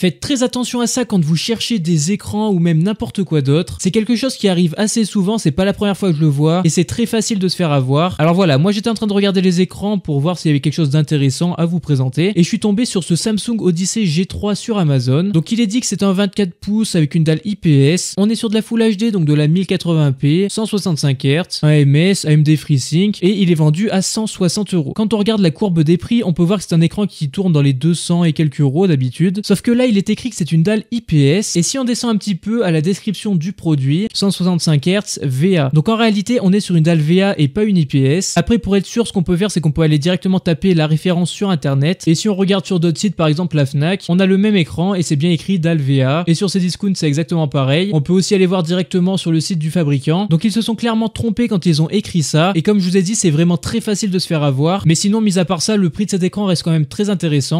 Faites très attention à ça quand vous cherchez des écrans ou même n'importe quoi d'autre. C'est quelque chose qui arrive assez souvent, c'est pas la première fois que je le vois et c'est très facile de se faire avoir. Alors voilà, moi j'étais en train de regarder les écrans pour voir s'il y avait quelque chose d'intéressant à vous présenter et je suis tombé sur ce Samsung Odyssey G3 sur Amazon. Donc il est dit que c'est un 24 pouces avec une dalle IPS. On est sur de la Full HD donc de la 1080p, 165 Hz, un MS, AMD FreeSync et il est vendu à 160 euros. Quand on regarde la courbe des prix, on peut voir que c'est un écran qui tourne dans les 200 et quelques euros d'habitude. Sauf que là il est écrit que c'est une dalle IPS. Et si on descend un petit peu à la description du produit, 165 Hz VA. Donc en réalité, on est sur une dalle VA et pas une IPS. Après, pour être sûr, ce qu'on peut faire, c'est qu'on peut aller directement taper la référence sur internet. Et si on regarde sur d'autres sites, par exemple la Fnac, on a le même écran et c'est bien écrit dalle VA. Et sur ces discounts, c'est exactement pareil. On peut aussi aller voir directement sur le site du fabricant. Donc ils se sont clairement trompés quand ils ont écrit ça. Et comme je vous ai dit, c'est vraiment très facile de se faire avoir. Mais sinon, mis à part ça, le prix de cet écran reste quand même très intéressant.